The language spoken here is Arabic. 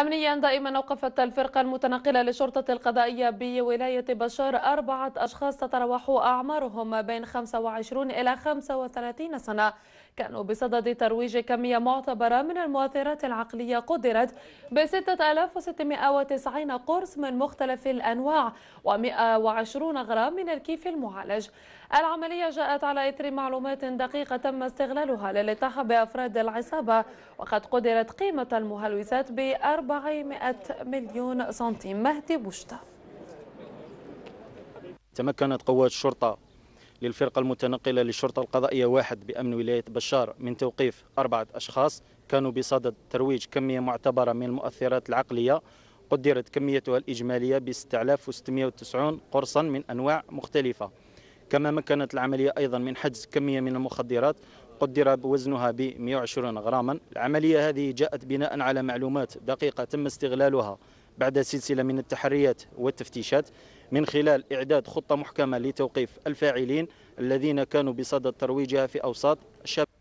أمنيا دائما أوقفت الفرقة المتنقلة للشرطة القضائية بولاية بشار أربعة أشخاص تتراوح أعمارهم ما بين 25 إلى 35 سنة كانوا بصدد ترويج كمية معتبرة من المؤثرات العقلية قدرت ب 6690 قرص من مختلف الأنواع و120 غرام من الكيف المعالج العملية جاءت على إثر معلومات دقيقة تم استغلالها للالتحاق بأفراد العصابة وقد قدرت قيمة المهلوسات بأربعة 400 مليون سنتيم مهدي بوشتا تمكنت قوات الشرطة للفرقة المتنقلة للشرطة القضائية واحد بأمن ولاية بشار من توقيف أربعة أشخاص كانوا بصدد ترويج كمية معتبرة من المؤثرات العقلية قدرت كميتها الإجمالية ب 6690 قرصا من أنواع مختلفة كما مكنت العملية أيضا من حجز كمية من المخدرات قدر وزنها ب 120 غراما العملية هذه جاءت بناء على معلومات دقيقة تم استغلالها بعد سلسلة من التحريات والتفتيشات من خلال إعداد خطة محكمة لتوقيف الفاعلين الذين كانوا بصدد ترويجها في أوساط الشباب